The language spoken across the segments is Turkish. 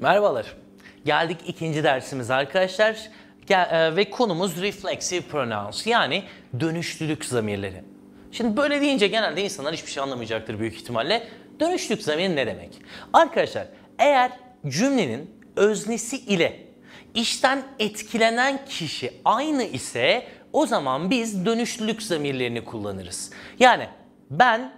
Merhabalar. Geldik ikinci dersimiz arkadaşlar. Gel, e, ve konumuz reflexive pronouns yani dönüşlülük zamirleri. Şimdi böyle deyince genelde insanlar hiçbir şey anlamayacaktır büyük ihtimalle. Dönüşlülük zamiri ne demek? Arkadaşlar eğer cümlenin öznesi ile işten etkilenen kişi aynı ise o zaman biz dönüşlülük zamirlerini kullanırız. Yani ben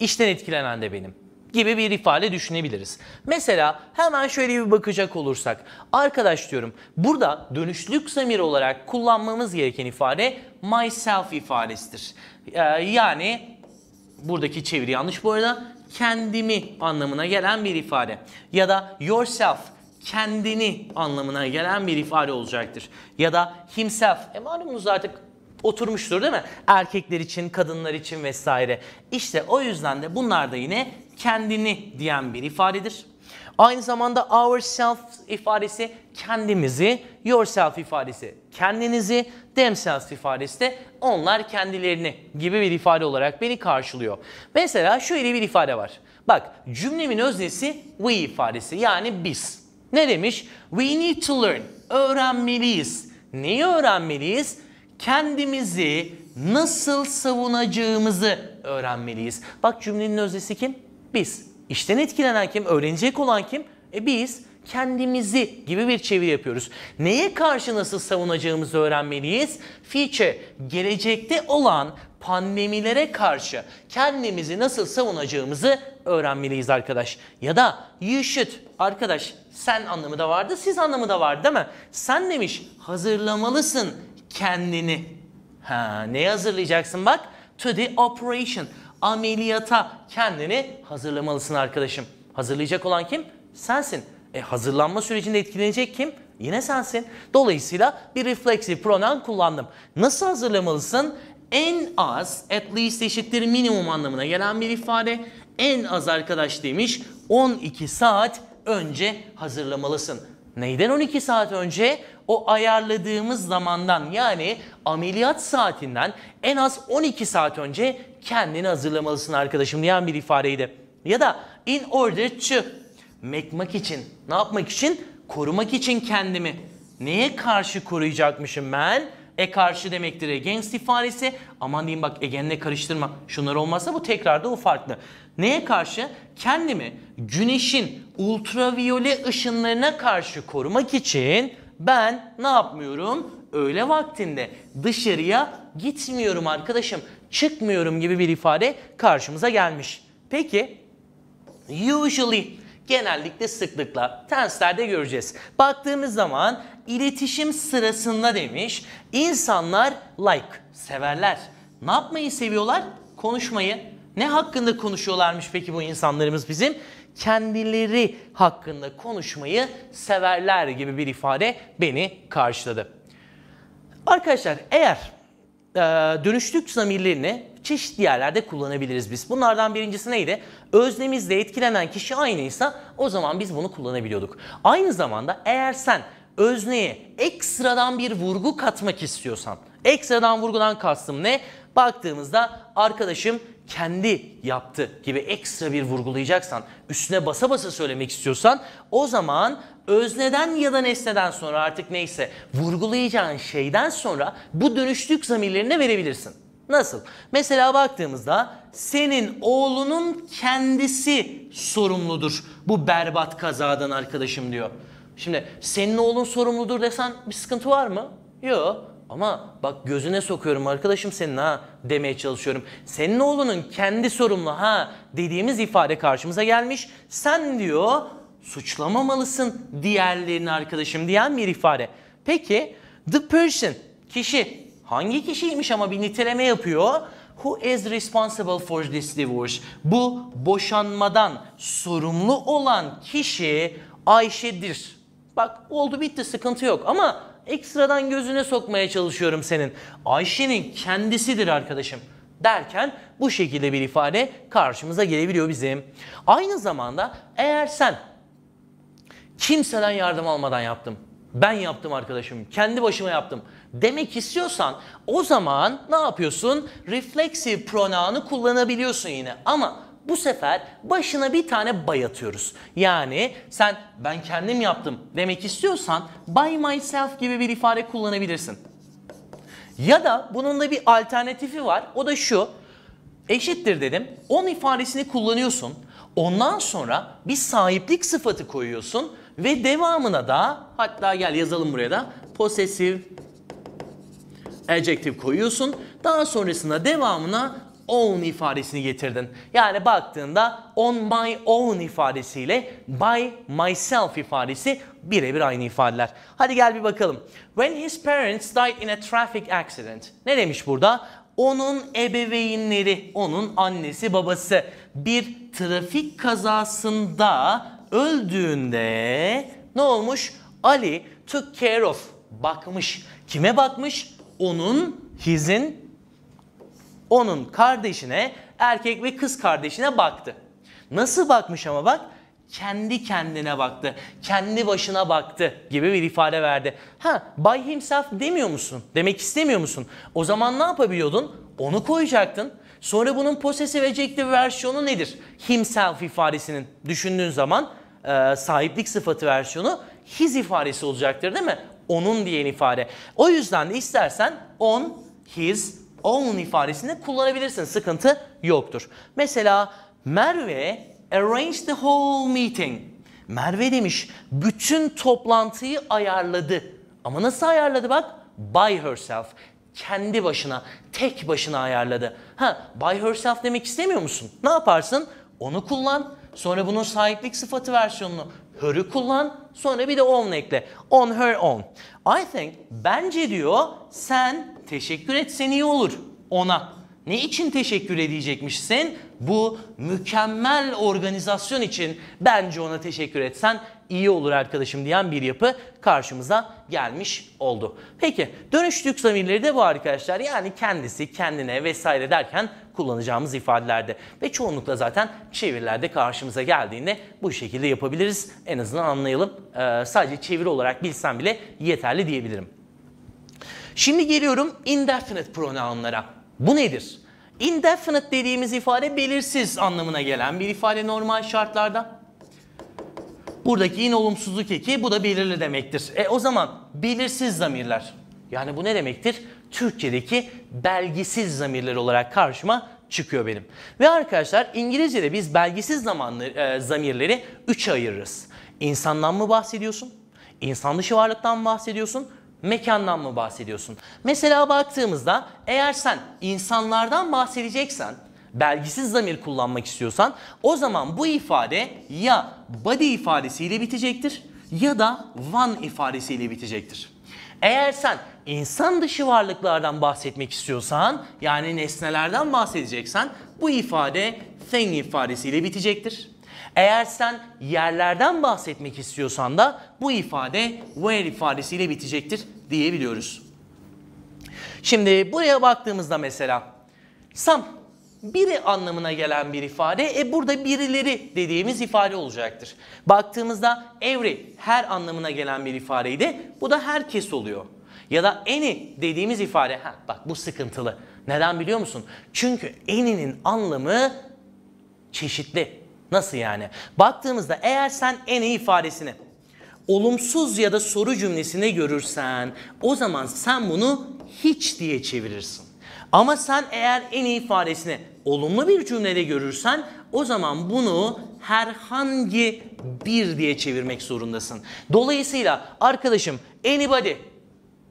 işten etkilenen de benim gibi bir ifade düşünebiliriz. Mesela hemen şöyle bir bakacak olursak. Arkadaş diyorum burada dönüşlük zamir olarak kullanmamız gereken ifade myself ifadesidir. Ee, yani buradaki çeviri yanlış bu arada kendimi anlamına gelen bir ifade. Ya da yourself kendini anlamına gelen bir ifade olacaktır. Ya da himself. E malumunuz artık oturmuştur değil mi? Erkekler için, kadınlar için vesaire. İşte o yüzden de bunlar da yine kendini diyen bir ifadedir. Aynı zamanda ourselves ifadesi kendimizi, yourself ifadesi kendinizi, themselves ifadesi de onlar kendilerini gibi bir ifade olarak beni karşılıyor. Mesela şöyle bir ifade var. Bak cümlemin öznesi we ifadesi yani biz. Ne demiş? We need to learn. Öğrenmeliyiz. Neyi öğrenmeliyiz? kendimizi nasıl savunacağımızı öğrenmeliyiz. Bak cümlenin öznesi kim? Biz. İşten etkilenen kim? Öğrenecek olan kim? E biz kendimizi gibi bir çeviri yapıyoruz. Neye karşı nasıl savunacağımızı öğrenmeliyiz. Fiçe gelecekte olan pandemilere karşı kendimizi nasıl savunacağımızı öğrenmeliyiz arkadaş. Ya da you should arkadaş sen anlamı da vardı siz anlamı da vardı değil mi? Sen demiş hazırlamalısın kendini. Ha, neye hazırlayacaksın bak? To the operation. Ameliyata kendini hazırlamalısın arkadaşım. Hazırlayacak olan kim? Sensin. E, hazırlanma sürecinde etkilenecek kim? Yine sensin. Dolayısıyla bir reflexive pronoun kullandım. Nasıl hazırlamalısın? En az, at least eşittir minimum anlamına gelen bir ifade. En az arkadaş demiş 12 saat önce hazırlamalısın. Neyden 12 saat önce? O ayarladığımız zamandan yani ameliyat saatinden en az 12 saat önce kendini hazırlamalısın arkadaşım diyen bir ifadeydi. Ya da in order to mekmak için. Ne yapmak için? Korumak için kendimi. Neye karşı koruyacakmışım ben? E karşı demektir against e ifadesi. Aman diyeyim bak egenle karıştırma. Şunlar olmazsa bu tekrarda da o farklı. Neye karşı? Kendimi güneşin ultraviyole ışınlarına karşı korumak için ben ne yapmıyorum? Öğle vaktinde dışarıya gitmiyorum arkadaşım. Çıkmıyorum gibi bir ifade karşımıza gelmiş. Peki usually genellikle sıklıkla tenslerde göreceğiz. Baktığımız zaman iletişim sırasında demiş. İnsanlar like, severler. Ne yapmayı seviyorlar? Konuşmayı. Ne hakkında konuşuyorlarmış peki bu insanlarımız bizim? Kendileri hakkında konuşmayı severler gibi bir ifade beni karşıladı. Arkadaşlar eğer e, dönüştük zamirlerini çeşitli yerlerde kullanabiliriz biz. Bunlardan birincisi neydi? Öznemizle etkilenen kişi aynıysa o zaman biz bunu kullanabiliyorduk. Aynı zamanda eğer sen özneye ekstradan bir vurgu katmak istiyorsan, ekstradan vurgudan kastım ne? Baktığımızda arkadaşım kendi yaptı gibi ekstra bir vurgulayacaksan, üstüne basa basa söylemek istiyorsan o zaman özneden ya da nesneden sonra artık neyse vurgulayacağın şeyden sonra bu dönüştük zamirlerine verebilirsin. Nasıl? Mesela baktığımızda senin oğlunun kendisi sorumludur bu berbat kazadan arkadaşım diyor. Şimdi senin oğlun sorumludur desen bir sıkıntı var mı? Yok. Ama bak gözüne sokuyorum arkadaşım senin ha demeye çalışıyorum. Senin oğlunun kendi sorumlu ha dediğimiz ifade karşımıza gelmiş. Sen diyor suçlamamalısın diğerlerini arkadaşım diyen bir ifade. Peki the person kişi hangi kişiymiş ama bir niteleme yapıyor. Who is responsible for this divorce? Bu boşanmadan sorumlu olan kişi Ayşe'dir. Bak oldu bitti sıkıntı yok ama ekstradan gözüne sokmaya çalışıyorum senin. Ayşe'nin kendisidir arkadaşım derken bu şekilde bir ifade karşımıza gelebiliyor bizim. Aynı zamanda eğer sen kimseden yardım almadan yaptım. Ben yaptım arkadaşım. Kendi başıma yaptım. Demek istiyorsan o zaman ne yapıyorsun? Refleksi pronounu kullanabiliyorsun yine. Ama bu sefer başına bir tane bay atıyoruz. Yani sen ben kendim yaptım demek istiyorsan by myself gibi bir ifade kullanabilirsin. Ya da bunun da bir alternatifi var. O da şu. Eşittir dedim. On ifadesini kullanıyorsun. Ondan sonra bir sahiplik sıfatı koyuyorsun ve devamına da hatta gel yazalım buraya da possessive adjective koyuyorsun. Daha sonrasında devamına own ifadesini getirdin. Yani baktığında on my own ifadesiyle by myself ifadesi birebir aynı ifadeler. Hadi gel bir bakalım. When his parents died in a traffic accident. Ne demiş burada? Onun ebeveynleri, onun annesi babası bir trafik kazasında öldüğünde ne olmuş? Ali took care of, bakmış. Kime bakmış? Onun, his'in onun kardeşine, erkek ve kız kardeşine baktı. Nasıl bakmış ama bak? Kendi kendine baktı. Kendi başına baktı gibi bir ifade verdi. Ha, by himself demiyor musun? Demek istemiyor musun? O zaman ne yapabiliyordun? Onu koyacaktın. Sonra bunun possessive adjective versiyonu nedir? Himself ifadesinin düşündüğün zaman e, sahiplik sıfatı versiyonu his ifadesi olacaktır değil mi? Onun diyen ifade. O yüzden de istersen on, his, own ifadesini kullanabilirsin. Sıkıntı yoktur. Mesela Merve arrange the whole meeting. Merve demiş bütün toplantıyı ayarladı. Ama nasıl ayarladı bak? By herself. Kendi başına, tek başına ayarladı. Ha, by herself demek istemiyor musun? Ne yaparsın? Onu kullan. Sonra bunun sahiplik sıfatı versiyonunu her'ı kullan. Sonra bir de on ekle. On her own. I think bence diyor sen Teşekkür etsen iyi olur ona. Ne için teşekkür edecekmiş sen? Bu mükemmel organizasyon için bence ona teşekkür etsen iyi olur arkadaşım diyen bir yapı karşımıza gelmiş oldu. Peki dönüştük zamirleri de bu arkadaşlar. Yani kendisi, kendine vesaire derken kullanacağımız ifadelerde ve çoğunlukla zaten çevirilerde karşımıza geldiğinde bu şekilde yapabiliriz. En azından anlayalım. Ee, sadece çeviri olarak bilsem bile yeterli diyebilirim. Şimdi geliyorum indefinite pronounlara. Bu nedir? Indefinite dediğimiz ifade belirsiz anlamına gelen bir ifade normal şartlarda. Buradaki in olumsuzluk eki bu da belirli demektir. E o zaman belirsiz zamirler. Yani bu ne demektir? Türkçedeki belgisiz zamirler olarak karşıma çıkıyor benim. Ve arkadaşlar İngilizce'de biz belgisiz zamanlı, e, zamirleri üçe ayırırız. İnsandan mı bahsediyorsun? İnsan dışı varlıktan mı bahsediyorsun? mekandan mı bahsediyorsun? Mesela baktığımızda eğer sen insanlardan bahsedeceksen, belgisiz zamir kullanmak istiyorsan o zaman bu ifade ya body ifadesiyle bitecektir ya da one ifadesiyle bitecektir. Eğer sen insan dışı varlıklardan bahsetmek istiyorsan yani nesnelerden bahsedeceksen bu ifade thing ifadesiyle bitecektir. Eğer sen yerlerden bahsetmek istiyorsan da bu ifade where ifadesiyle bitecektir diyebiliyoruz. Şimdi buraya baktığımızda mesela Sam biri anlamına gelen bir ifade. E burada birileri dediğimiz ifade olacaktır. Baktığımızda every her anlamına gelen bir ifadeydi. Bu da herkes oluyor. Ya da any dediğimiz ifade. Ha, bak bu sıkıntılı. Neden biliyor musun? Çünkü any'nin anlamı çeşitli. Nasıl yani? Baktığımızda eğer sen en iyi ifadesini olumsuz ya da soru cümlesine görürsen o zaman sen bunu hiç diye çevirirsin. Ama sen eğer en iyi ifadesini olumlu bir cümlede görürsen o zaman bunu herhangi bir diye çevirmek zorundasın. Dolayısıyla arkadaşım anybody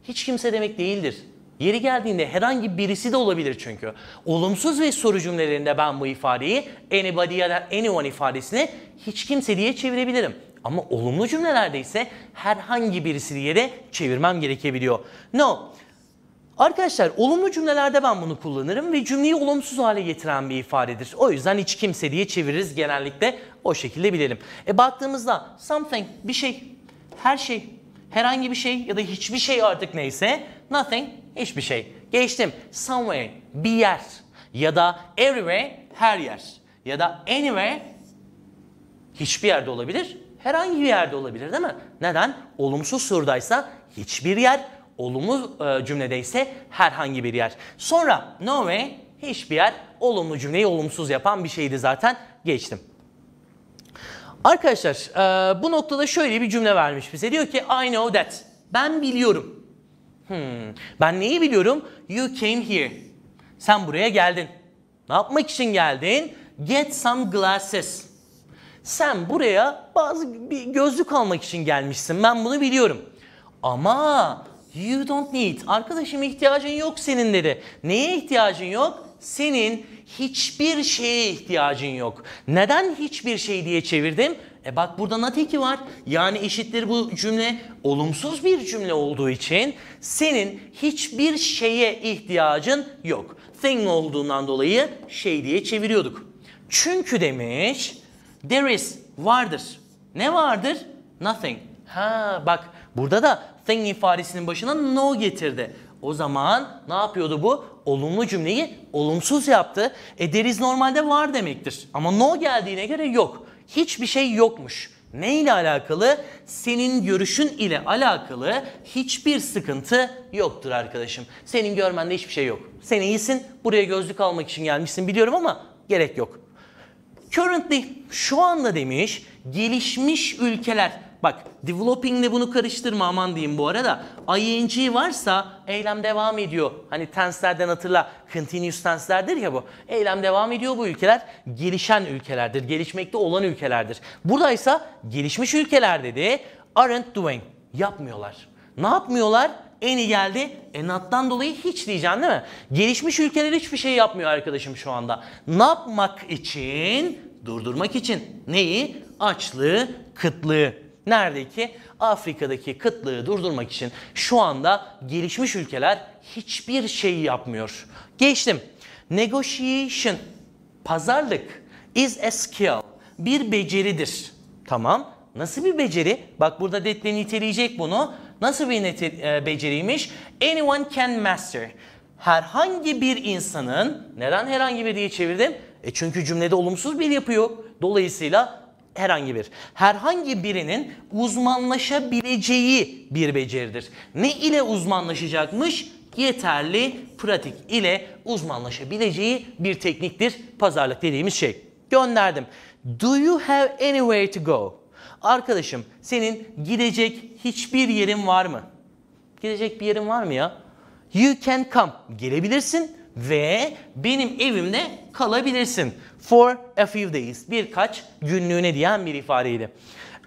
hiç kimse demek değildir. Yeri geldiğinde herhangi birisi de olabilir çünkü. Olumsuz ve soru cümlelerinde ben bu ifadeyi anybody ya da anyone ifadesini hiç kimse diye çevirebilirim. Ama olumlu cümlelerde ise herhangi birisi diye de çevirmem gerekebiliyor. No. Arkadaşlar olumlu cümlelerde ben bunu kullanırım ve cümleyi olumsuz hale getiren bir ifadedir. O yüzden hiç kimse diye çeviririz genellikle o şekilde bilelim. E baktığımızda something bir şey, her şey herhangi bir şey ya da hiçbir şey artık neyse nothing hiçbir şey. Geçtim. Somewhere bir yer ya da everywhere her yer ya da anywhere hiçbir yerde olabilir. Herhangi bir yerde olabilir değil mi? Neden? Olumsuz surdaysa hiçbir yer, olumlu e, cümlede ise herhangi bir yer. Sonra nowhere hiçbir yer olumlu cümleyi olumsuz yapan bir şeydi zaten. Geçtim. Arkadaşlar e, bu noktada şöyle bir cümle vermiş bize. Diyor ki I know that. Ben biliyorum. Hmm. Ben neyi biliyorum? You came here. Sen buraya geldin. Ne yapmak için geldin? Get some glasses. Sen buraya bazı bir gözlük almak için gelmişsin. Ben bunu biliyorum. Ama you don't need. Arkadaşım ihtiyacın yok senin dedi. Neye ihtiyacın yok? Senin hiçbir şeye ihtiyacın yok. Neden hiçbir şey diye çevirdim? E bak burada natiki var. Yani eşittir bu cümle olumsuz bir cümle olduğu için senin hiçbir şeye ihtiyacın yok. Thing olduğundan dolayı şey diye çeviriyorduk. Çünkü demiş there is vardır. Ne vardır? Nothing. Ha bak burada da thing ifadesinin başına no getirdi. O zaman ne yapıyordu bu? Olumlu cümleyi olumsuz yaptı. E there is normalde var demektir. Ama no geldiğine göre yok. Hiçbir şey yokmuş. Ne ile alakalı? Senin görüşün ile alakalı hiçbir sıkıntı yoktur arkadaşım. Senin görmende hiçbir şey yok. Sen iyisin. Buraya gözlük almak için gelmişsin biliyorum ama gerek yok. Currently şu anda demiş gelişmiş ülkeler Bak developing ile bunu karıştırma aman diyeyim bu arada. ING varsa eylem devam ediyor. Hani tenslerden hatırla continuous tenslerdir ya bu. Eylem devam ediyor bu ülkeler gelişen ülkelerdir. Gelişmekte olan ülkelerdir. Buradaysa gelişmiş ülkeler dedi aren't doing. Yapmıyorlar. Ne yapmıyorlar? En iyi geldi. E not'tan dolayı hiç diyeceksin değil mi? Gelişmiş ülkeler hiçbir şey yapmıyor arkadaşım şu anda. Ne yapmak için? Durdurmak için. Neyi? Açlığı, kıtlığı. Nerede ki? Afrika'daki kıtlığı durdurmak için şu anda gelişmiş ülkeler hiçbir şeyi yapmıyor. Geçtim. Negotiation, pazarlık is a skill, bir beceridir. Tamam. Nasıl bir beceri? Bak burada detle niteleyecek bunu. Nasıl bir nite- e, beceriymiş? Anyone can master. Herhangi bir insanın, neden herhangi bir diye çevirdim? E çünkü cümlede olumsuz bir yapı yok. Dolayısıyla herhangi bir. Herhangi birinin uzmanlaşabileceği bir beceridir. Ne ile uzmanlaşacakmış? Yeterli pratik ile uzmanlaşabileceği bir tekniktir pazarlık dediğimiz şey. Gönderdim. Do you have anywhere to go? Arkadaşım senin gidecek hiçbir yerin var mı? Gidecek bir yerin var mı ya? You can come. Gelebilirsin ve benim evimde kalabilirsin. For a few days. Birkaç günlüğüne diyen bir ifadeydi.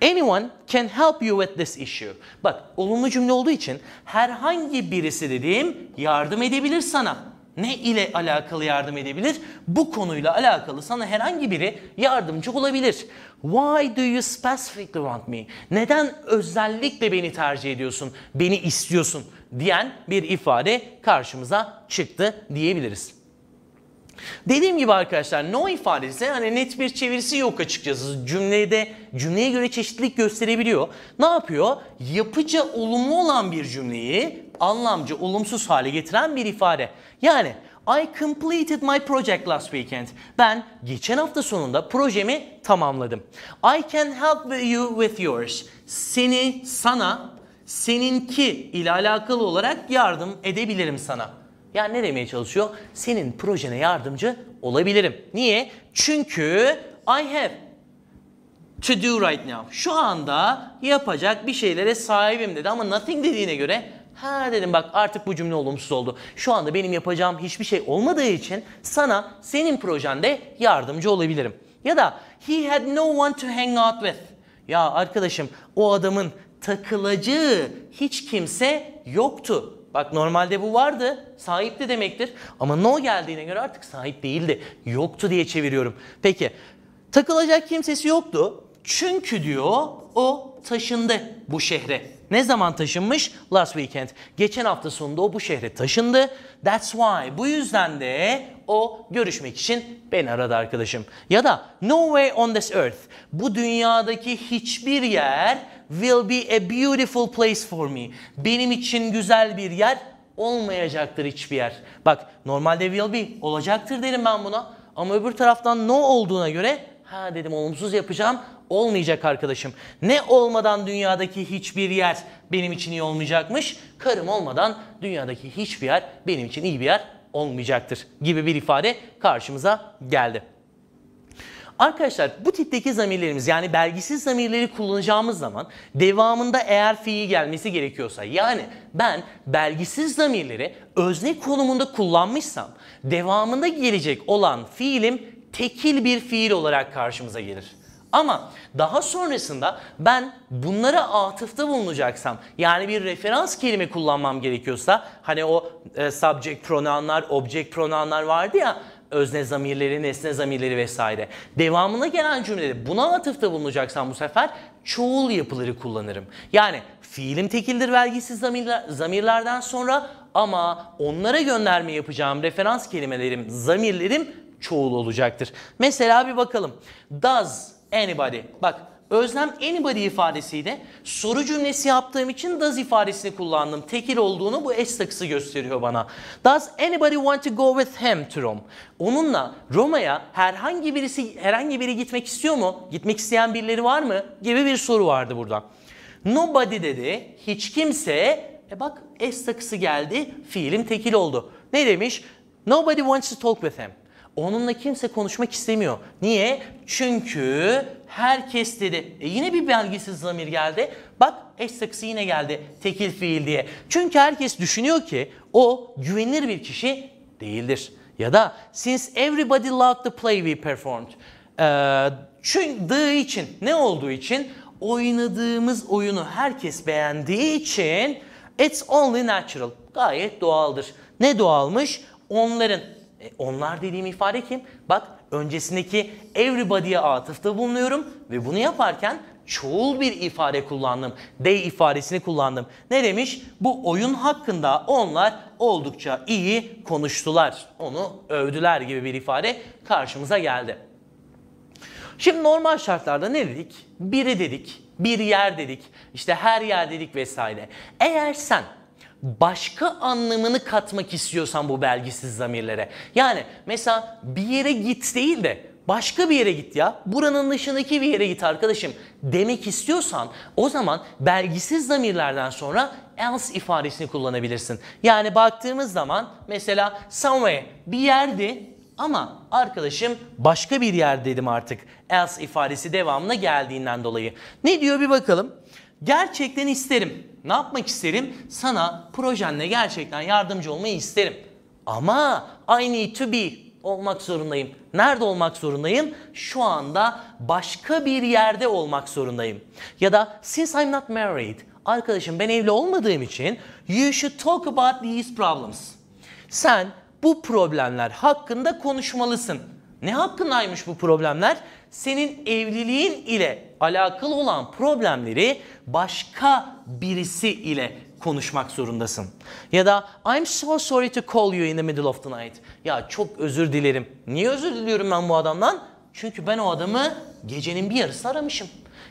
Anyone can help you with this issue. Bak olumlu cümle olduğu için herhangi birisi dediğim yardım edebilir sana. Ne ile alakalı yardım edebilir? Bu konuyla alakalı sana herhangi biri yardımcı olabilir. Why do you specifically want me? Neden özellikle beni tercih ediyorsun? Beni istiyorsun diyen bir ifade karşımıza çıktı diyebiliriz. Dediğim gibi arkadaşlar no ifadesi hani net bir çevirisi yok açıkçası. Cümlede cümleye göre çeşitlilik gösterebiliyor. Ne yapıyor? Yapıca olumlu olan bir cümleyi anlamcı olumsuz hale getiren bir ifade. Yani I completed my project last weekend. Ben geçen hafta sonunda projemi tamamladım. I can help you with yours. Seni sana seninki ile alakalı olarak yardım edebilirim sana. Yani ne demeye çalışıyor? Senin projene yardımcı olabilirim. Niye? Çünkü I have to do right now. Şu anda yapacak bir şeylere sahibim dedi ama nothing dediğine göre ha dedim bak artık bu cümle olumsuz oldu. Şu anda benim yapacağım hiçbir şey olmadığı için sana senin projende yardımcı olabilirim. Ya da he had no one to hang out with. Ya arkadaşım o adamın takılacağı hiç kimse yoktu. Bak normalde bu vardı, sahipti demektir. Ama no geldiğine göre artık sahip değildi. Yoktu diye çeviriyorum. Peki, takılacak kimsesi yoktu. Çünkü diyor o taşındı bu şehre. Ne zaman taşınmış? Last weekend. Geçen hafta sonunda o bu şehre taşındı. That's why. Bu yüzden de o görüşmek için beni aradı arkadaşım. Ya da no way on this earth. Bu dünyadaki hiçbir yer will be a beautiful place for me. Benim için güzel bir yer olmayacaktır hiçbir yer. Bak normalde will be olacaktır derim ben buna. Ama öbür taraftan no olduğuna göre ha dedim olumsuz yapacağım olmayacak arkadaşım. Ne olmadan dünyadaki hiçbir yer benim için iyi olmayacakmış. Karım olmadan dünyadaki hiçbir yer benim için iyi bir yer olmayacaktır gibi bir ifade karşımıza geldi. Arkadaşlar bu tipteki zamirlerimiz yani belgisiz zamirleri kullanacağımız zaman devamında eğer fiil gelmesi gerekiyorsa yani ben belgisiz zamirleri özne konumunda kullanmışsam devamında gelecek olan fiilim tekil bir fiil olarak karşımıza gelir. Ama daha sonrasında ben bunlara atıfta bulunacaksam yani bir referans kelime kullanmam gerekiyorsa hani o e, subject pronounlar, object pronounlar vardı ya özne zamirleri, nesne zamirleri vesaire. Devamına gelen cümlede buna atıfta bulunacaksam bu sefer çoğul yapıları kullanırım. Yani fiilim tekildir vergisiz zamirler, zamirlerden sonra ama onlara gönderme yapacağım referans kelimelerim, zamirlerim çoğul olacaktır. Mesela bir bakalım. Does Anybody. Bak özlem anybody ifadesi de soru cümlesi yaptığım için does ifadesini kullandım. Tekil olduğunu bu s takısı gösteriyor bana. Does anybody want to go with him to Rome? Onunla Roma'ya herhangi birisi herhangi biri gitmek istiyor mu? Gitmek isteyen birileri var mı? gibi bir soru vardı burada. Nobody dedi. Hiç kimse. E bak es takısı geldi. Fiilim tekil oldu. Ne demiş? Nobody wants to talk with him. Onunla kimse konuşmak istemiyor. Niye? Çünkü herkes dedi. E yine bir belgesiz zamir geldi. Bak eş sakısı yine geldi tekil fiil diye. Çünkü herkes düşünüyor ki o güvenilir bir kişi değildir. Ya da since everybody loved the play we performed. Ee, çünkü the için ne olduğu için oynadığımız oyunu herkes beğendiği için it's only natural. Gayet doğaldır. Ne doğalmış? Onların e, onlar dediğim ifade kim? Bak öncesindeki everybody'ye atıfta bulunuyorum ve bunu yaparken çoğul bir ifade kullandım. They ifadesini kullandım. Ne demiş? Bu oyun hakkında onlar oldukça iyi konuştular. Onu övdüler gibi bir ifade karşımıza geldi. Şimdi normal şartlarda ne dedik? Biri dedik, bir yer dedik, işte her yer dedik vesaire. Eğer sen başka anlamını katmak istiyorsan bu belgisiz zamirlere. Yani mesela bir yere git değil de başka bir yere git ya. Buranın dışındaki bir yere git arkadaşım demek istiyorsan o zaman belgisiz zamirlerden sonra else ifadesini kullanabilirsin. Yani baktığımız zaman mesela somewhere bir yerdi ama arkadaşım başka bir yer dedim artık. Else ifadesi devamına geldiğinden dolayı. Ne diyor bir bakalım. Gerçekten isterim. Ne yapmak isterim? Sana projenle gerçekten yardımcı olmayı isterim. Ama I need to be olmak zorundayım. Nerede olmak zorundayım? Şu anda başka bir yerde olmak zorundayım. Ya da since I'm not married, arkadaşım ben evli olmadığım için you should talk about these problems. Sen bu problemler hakkında konuşmalısın. Ne hakkındaymış bu problemler? senin evliliğin ile alakalı olan problemleri başka birisi ile konuşmak zorundasın. Ya da I'm so sorry to call you in the middle of the night. Ya çok özür dilerim. Niye özür diliyorum ben bu adamdan? Çünkü ben o adamı gecenin bir yarısı aramışım.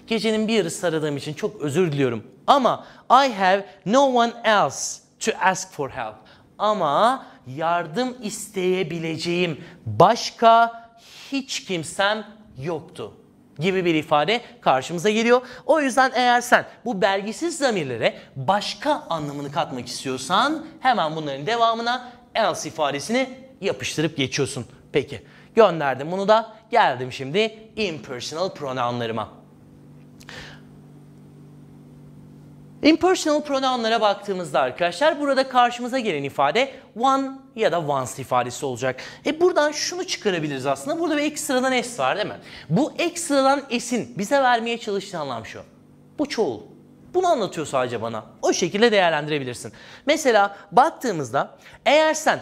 Gecenin bir yarısı aradığım için çok özür diliyorum. Ama I have no one else to ask for help. Ama yardım isteyebileceğim başka hiç kimsem yoktu gibi bir ifade karşımıza geliyor. O yüzden eğer sen bu belgisiz zamirlere başka anlamını katmak istiyorsan hemen bunların devamına else ifadesini yapıştırıp geçiyorsun. Peki gönderdim bunu da geldim şimdi impersonal pronounlarıma. Impersonal pronounlara baktığımızda arkadaşlar burada karşımıza gelen ifade one ya da once ifadesi olacak. E buradan şunu çıkarabiliriz aslında. Burada bir ekstradan s var değil mi? Bu ekstradan s'in bize vermeye çalıştığı anlam şu. Bu çoğul. Bunu anlatıyor sadece bana. O şekilde değerlendirebilirsin. Mesela baktığımızda eğer sen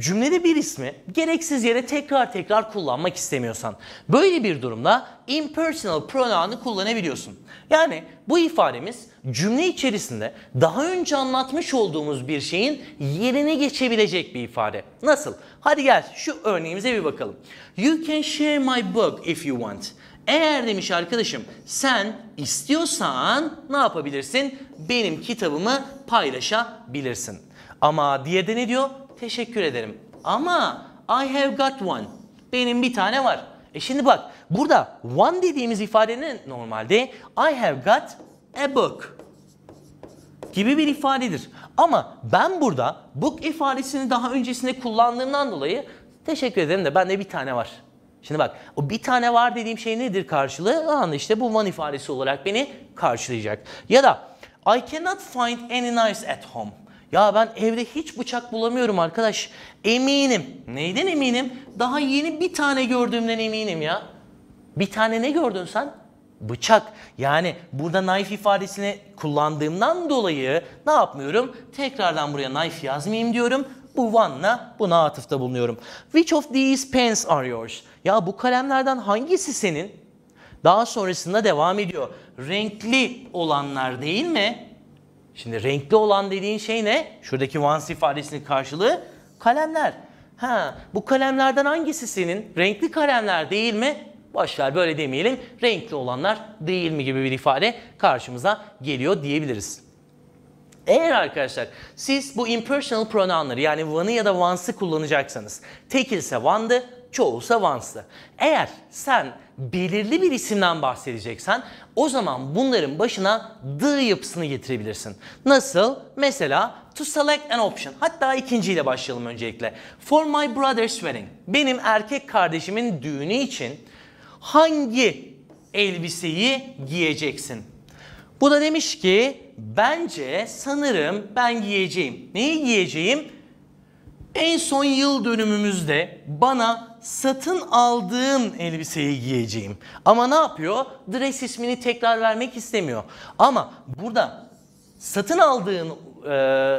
cümlede bir ismi gereksiz yere tekrar tekrar kullanmak istemiyorsan böyle bir durumda impersonal pronoun'ı kullanabiliyorsun. Yani bu ifademiz cümle içerisinde daha önce anlatmış olduğumuz bir şeyin yerine geçebilecek bir ifade. Nasıl? Hadi gel şu örneğimize bir bakalım. You can share my book if you want. Eğer demiş arkadaşım sen istiyorsan ne yapabilirsin? Benim kitabımı paylaşabilirsin. Ama diye de ne diyor? Teşekkür ederim. Ama I have got one. Benim bir tane var. E şimdi bak burada one dediğimiz ifadenin normalde I have got a book gibi bir ifadedir. Ama ben burada book ifadesini daha öncesinde kullandığımdan dolayı teşekkür ederim de bende bir tane var. Şimdi bak o bir tane var dediğim şey nedir karşılığı? Aa, işte bu one ifadesi olarak beni karşılayacak. Ya da I cannot find any nice at home. Ya ben evde hiç bıçak bulamıyorum arkadaş. Eminim. Neyden eminim? Daha yeni bir tane gördüğümden eminim ya. Bir tane ne gördün sen? Bıçak. Yani burada knife ifadesini kullandığımdan dolayı ne yapmıyorum? Tekrardan buraya knife yazmayayım diyorum. Bu one'la buna atıfta bulunuyorum. Which of these pens are yours? Ya bu kalemlerden hangisi senin? Daha sonrasında devam ediyor. Renkli olanlar değil mi? Şimdi renkli olan dediğin şey ne? Şuradaki once ifadesinin karşılığı kalemler. Ha, bu kalemlerden hangisi senin? Renkli kalemler değil mi? Başlar böyle demeyelim. Renkli olanlar değil mi gibi bir ifade karşımıza geliyor diyebiliriz. Eğer arkadaşlar siz bu impersonal pronounları yani one'ı ya da once'ı kullanacaksanız tekilse one'dı, çoğu Savants'tı. Eğer sen belirli bir isimden bahsedeceksen o zaman bunların başına the yapısını getirebilirsin. Nasıl? Mesela to select an option. Hatta ikinciyle başlayalım öncelikle. For my brother's wedding. Benim erkek kardeşimin düğünü için hangi elbiseyi giyeceksin? Bu da demiş ki bence sanırım ben giyeceğim. Neyi giyeceğim? En son yıl dönümümüzde bana satın aldığım elbiseyi giyeceğim. Ama ne yapıyor? Dress ismini tekrar vermek istemiyor. Ama burada satın aldığın e,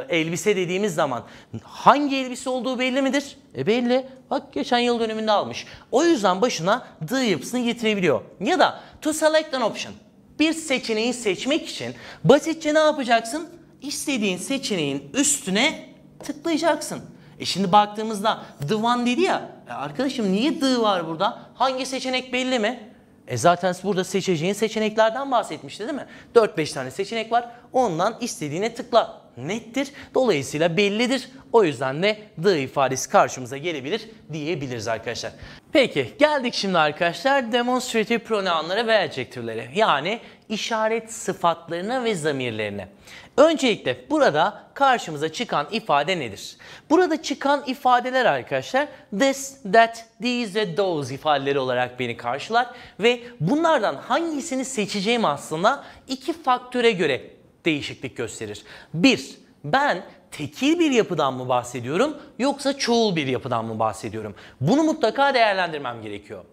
elbise dediğimiz zaman hangi elbise olduğu belli midir? E belli. Bak geçen yıl dönümünde almış. O yüzden başına the yapısını getirebiliyor. Ya da to select an option. Bir seçeneği seçmek için basitçe ne yapacaksın? İstediğin seçeneğin üstüne tıklayacaksın. E şimdi baktığımızda the one dedi ya e arkadaşım niye dı var burada? Hangi seçenek belli mi? E zaten burada seçeceğin seçeneklerden bahsetmişti değil mi? 4-5 tane seçenek var. Ondan istediğine tıkla. Nettir. Dolayısıyla bellidir. O yüzden de the ifadesi karşımıza gelebilir diyebiliriz arkadaşlar. Peki geldik şimdi arkadaşlar demonstrative pronounlara ve adjektiflere. Yani işaret sıfatlarına ve zamirlerine. Öncelikle burada karşımıza çıkan ifade nedir? Burada çıkan ifadeler arkadaşlar this, that, these ve those ifadeleri olarak beni karşılar ve bunlardan hangisini seçeceğim aslında iki faktöre göre değişiklik gösterir. Bir, ben tekil bir yapıdan mı bahsediyorum yoksa çoğul bir yapıdan mı bahsediyorum? Bunu mutlaka değerlendirmem gerekiyor.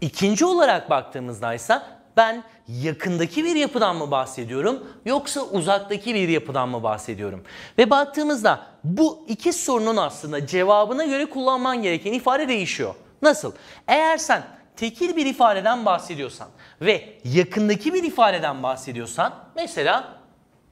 İkinci olarak baktığımızda ise ben yakındaki bir yapıdan mı bahsediyorum yoksa uzaktaki bir yapıdan mı bahsediyorum? Ve baktığımızda bu iki sorunun aslında cevabına göre kullanman gereken ifade değişiyor. Nasıl? Eğer sen tekil bir ifadeden bahsediyorsan ve yakındaki bir ifadeden bahsediyorsan mesela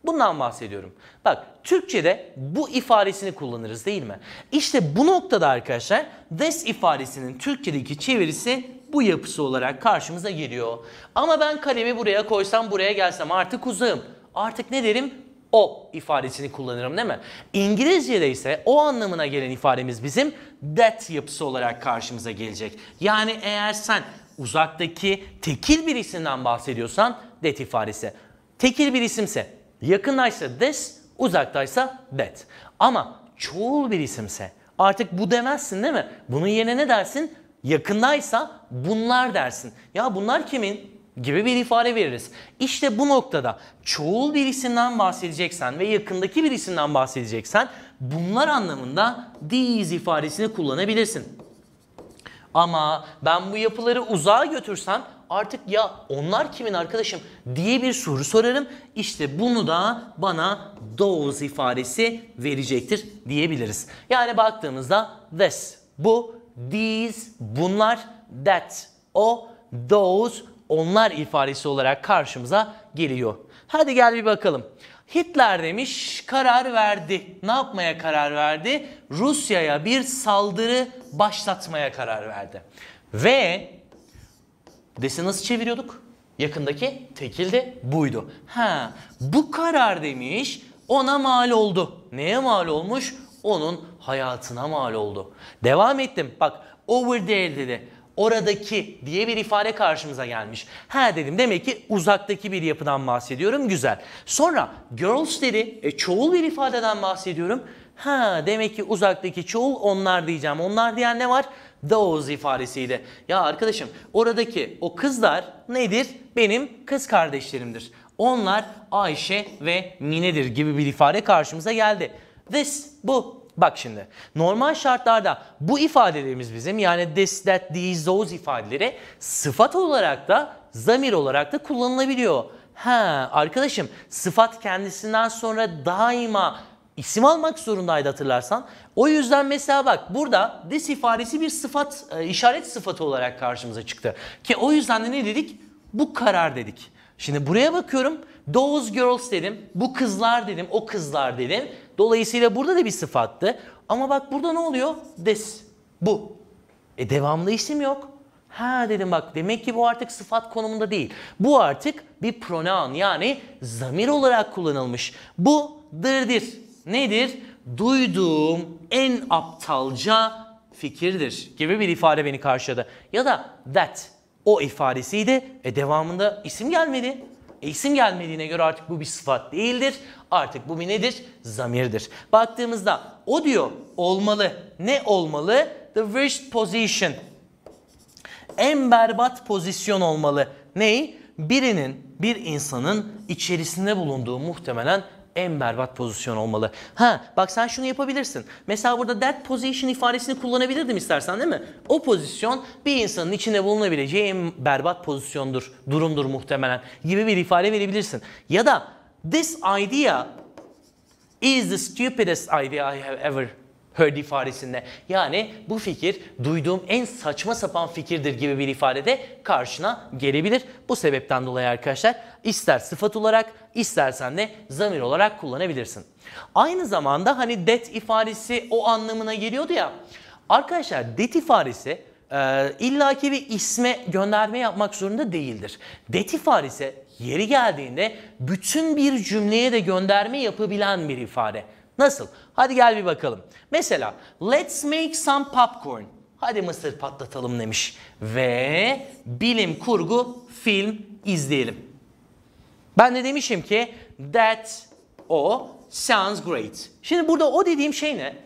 bundan bahsediyorum. Bak Türkçe'de bu ifadesini kullanırız değil mi? İşte bu noktada arkadaşlar this ifadesinin Türkçedeki çevirisi bu yapısı olarak karşımıza geliyor. Ama ben kalemi buraya koysam buraya gelsem artık uzağım. Artık ne derim? o ifadesini kullanırım değil mi? İngilizce'de ise o anlamına gelen ifademiz bizim that yapısı olarak karşımıza gelecek. Yani eğer sen uzaktaki tekil bir isimden bahsediyorsan that ifadesi. Tekil bir isimse yakındaysa this, uzaktaysa that. Ama çoğul bir isimse artık bu demezsin değil mi? Bunun yerine ne dersin? yakındaysa bunlar dersin. Ya bunlar kimin? gibi bir ifade veririz. İşte bu noktada çoğul birisinden bahsedeceksen ve yakındaki birisinden bahsedeceksen bunlar anlamında these ifadesini kullanabilirsin. Ama ben bu yapıları uzağa götürsem artık ya onlar kimin arkadaşım diye bir soru sorarım. İşte bunu da bana those ifadesi verecektir diyebiliriz. Yani baktığımızda this, bu these, bunlar, that, o, those, onlar ifadesi olarak karşımıza geliyor. Hadi gel bir bakalım. Hitler demiş karar verdi. Ne yapmaya karar verdi? Rusya'ya bir saldırı başlatmaya karar verdi. Ve desi nasıl çeviriyorduk? Yakındaki tekildi, buydu. Ha, bu karar demiş ona mal oldu. Neye mal olmuş? onun hayatına mal oldu. Devam ettim. Bak over there dedi. Oradaki diye bir ifade karşımıza gelmiş. Ha dedim demek ki uzaktaki bir yapıdan bahsediyorum güzel. Sonra girls dedi e, çoğul bir ifadeden bahsediyorum. Ha demek ki uzaktaki çoğul onlar diyeceğim. Onlar diyen ne var? Those ifadesiydi. Ya arkadaşım oradaki o kızlar nedir? Benim kız kardeşlerimdir. Onlar Ayşe ve Mine'dir gibi bir ifade karşımıza geldi this, bu. Bak şimdi normal şartlarda bu ifadelerimiz bizim yani this, that, these, those ifadeleri sıfat olarak da zamir olarak da kullanılabiliyor. Ha arkadaşım sıfat kendisinden sonra daima isim almak zorundaydı hatırlarsan. O yüzden mesela bak burada this ifadesi bir sıfat, e, işaret sıfatı olarak karşımıza çıktı. Ki o yüzden de ne dedik? Bu karar dedik. Şimdi buraya bakıyorum. Those girls dedim. Bu kızlar dedim. O kızlar dedim. Dolayısıyla burada da bir sıfattı. Ama bak burada ne oluyor? des Bu. E devamlı isim yok. Ha dedim bak demek ki bu artık sıfat konumunda değil. Bu artık bir pronoun yani zamir olarak kullanılmış. Bu dırdır. Nedir? Duyduğum en aptalca fikirdir gibi bir ifade beni karşıladı. Ya da that o ifadesiydi. E devamında isim gelmedi. E isim gelmediğine göre artık bu bir sıfat değildir. Artık bu bir nedir? Zamirdir. Baktığımızda o diyor olmalı. Ne olmalı? The worst position. En berbat pozisyon olmalı. Ney? Birinin, bir insanın içerisinde bulunduğu muhtemelen en berbat pozisyon olmalı. Ha bak sen şunu yapabilirsin. Mesela burada that position ifadesini kullanabilirdim istersen değil mi? O pozisyon bir insanın içinde bulunabileceği en berbat pozisyondur, durumdur muhtemelen gibi bir ifade verebilirsin. Ya da this idea is the stupidest idea I have ever Heard ifadesinde. Yani bu fikir duyduğum en saçma sapan fikirdir gibi bir ifadede karşına gelebilir. Bu sebepten dolayı arkadaşlar ister sıfat olarak istersen de zamir olarak kullanabilirsin. Aynı zamanda hani det ifadesi o anlamına geliyordu ya. Arkadaşlar det ifadesi e, illaki bir isme gönderme yapmak zorunda değildir. Det ifadesi yeri geldiğinde bütün bir cümleye de gönderme yapabilen bir ifade. Nasıl? Hadi gel bir bakalım. Mesela let's make some popcorn. Hadi mısır patlatalım demiş. Ve bilim kurgu film izleyelim. Ben de demişim ki that o sounds great. Şimdi burada o dediğim şey ne?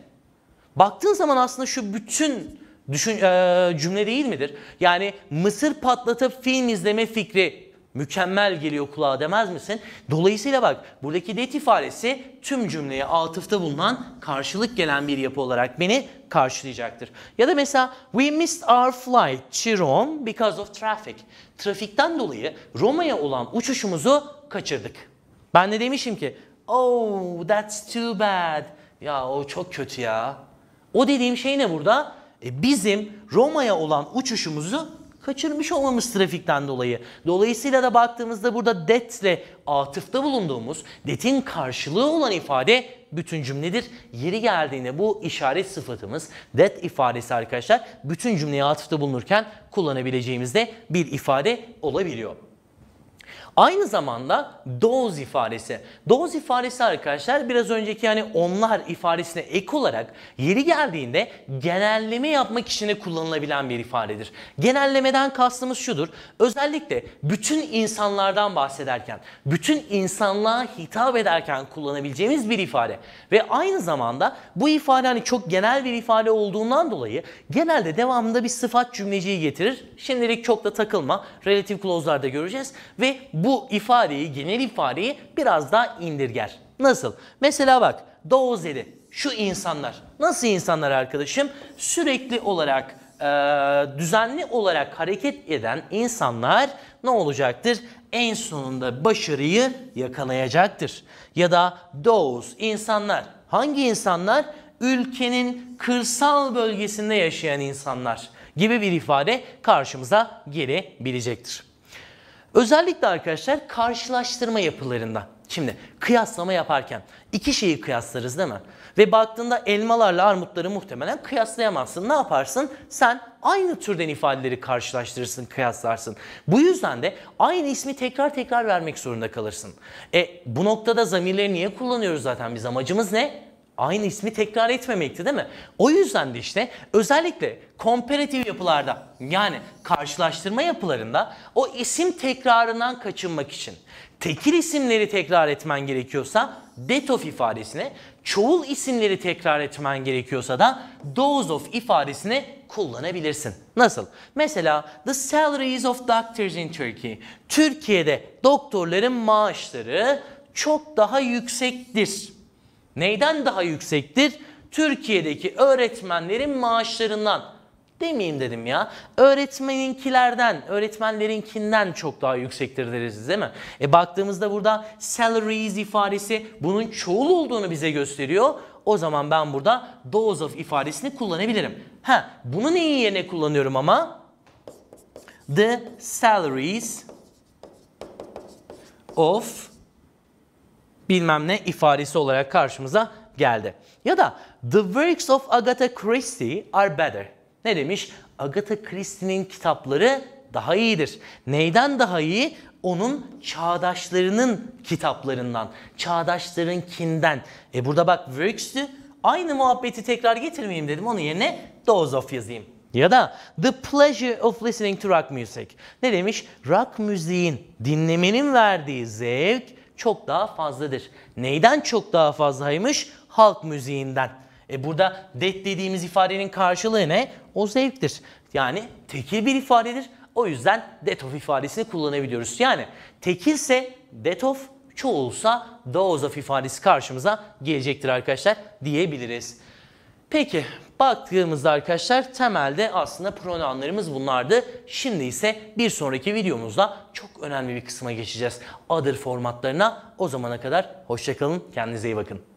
Baktığın zaman aslında şu bütün düşün, e, cümle değil midir? Yani mısır patlatıp film izleme fikri Mükemmel geliyor kulağa demez misin? Dolayısıyla bak buradaki det ifadesi tüm cümleye atıfta bulunan karşılık gelen bir yapı olarak beni karşılayacaktır. Ya da mesela we missed our flight to Rome because of traffic. Trafikten dolayı Roma'ya olan uçuşumuzu kaçırdık. Ben de demişim ki oh that's too bad. Ya o çok kötü ya. O dediğim şey ne burada? E, bizim Roma'ya olan uçuşumuzu kaçırmış olmamız trafikten dolayı. Dolayısıyla da baktığımızda burada detle atıfta bulunduğumuz detin karşılığı olan ifade bütün cümledir. Yeri geldiğinde bu işaret sıfatımız det ifadesi arkadaşlar bütün cümleye atıfta bulunurken kullanabileceğimiz de bir ifade olabiliyor. Aynı zamanda doz ifadesi. Doz ifadesi arkadaşlar biraz önceki hani onlar ifadesine ek olarak yeri geldiğinde genelleme yapmak için kullanılabilen bir ifadedir. Genellemeden kastımız şudur. Özellikle bütün insanlardan bahsederken, bütün insanlığa hitap ederken kullanabileceğimiz bir ifade. Ve aynı zamanda bu ifade hani çok genel bir ifade olduğundan dolayı genelde devamında bir sıfat cümleciği getirir. Şimdilik çok da takılma. Relative clause'larda göreceğiz. Ve bu bu ifadeyi, genel ifadeyi biraz daha indirger. Nasıl? Mesela bak Doğu zeli. şu insanlar. Nasıl insanlar arkadaşım? Sürekli olarak e, düzenli olarak hareket eden insanlar ne olacaktır? En sonunda başarıyı yakalayacaktır. Ya da doğuz insanlar. Hangi insanlar? Ülkenin kırsal bölgesinde yaşayan insanlar gibi bir ifade karşımıza gelebilecektir. Özellikle arkadaşlar karşılaştırma yapılarında. Şimdi kıyaslama yaparken iki şeyi kıyaslarız değil mi? Ve baktığında elmalarla armutları muhtemelen kıyaslayamazsın. Ne yaparsın? Sen aynı türden ifadeleri karşılaştırırsın, kıyaslarsın. Bu yüzden de aynı ismi tekrar tekrar vermek zorunda kalırsın. E bu noktada zamirleri niye kullanıyoruz zaten biz? Amacımız ne? aynı ismi tekrar etmemekti değil mi? O yüzden de işte özellikle komparatif yapılarda yani karşılaştırma yapılarında o isim tekrarından kaçınmak için tekil isimleri tekrar etmen gerekiyorsa detof ifadesine, çoğul isimleri tekrar etmen gerekiyorsa da those of ifadesini kullanabilirsin. Nasıl? Mesela the salaries of doctors in Turkey. Türkiye'de doktorların maaşları çok daha yüksektir neyden daha yüksektir? Türkiye'deki öğretmenlerin maaşlarından demeyeyim dedim ya. Öğretmeninkilerden, öğretmenlerinkinden çok daha yüksektir deriz değil mi? E baktığımızda burada salaries ifadesi bunun çoğul olduğunu bize gösteriyor. O zaman ben burada those of ifadesini kullanabilirim. Ha, bunu neyin yerine kullanıyorum ama? The salaries of bilmem ne ifadesi olarak karşımıza geldi. Ya da the works of Agatha Christie are better. Ne demiş? Agatha Christie'nin kitapları daha iyidir. Neyden daha iyi? Onun çağdaşlarının kitaplarından, çağdaşlarınkinden. E burada bak works'tü. Aynı muhabbeti tekrar getirmeyeyim dedim. Onun yerine those of yazayım. Ya da the pleasure of listening to rock music. Ne demiş? Rock müziğin dinlemenin verdiği zevk çok daha fazladır. Neyden çok daha fazlaymış? Halk müziğinden. E burada det dediğimiz ifadenin karşılığı ne? O zevktir. Yani tekil bir ifadedir. O yüzden det of ifadesini kullanabiliyoruz. Yani tekilse det of, çoğulsa those of ifadesi karşımıza gelecektir arkadaşlar diyebiliriz. Peki Baktığımızda arkadaşlar temelde aslında pronounlarımız bunlardı. Şimdi ise bir sonraki videomuzda çok önemli bir kısma geçeceğiz. Other formatlarına o zamana kadar hoşçakalın. Kendinize iyi bakın.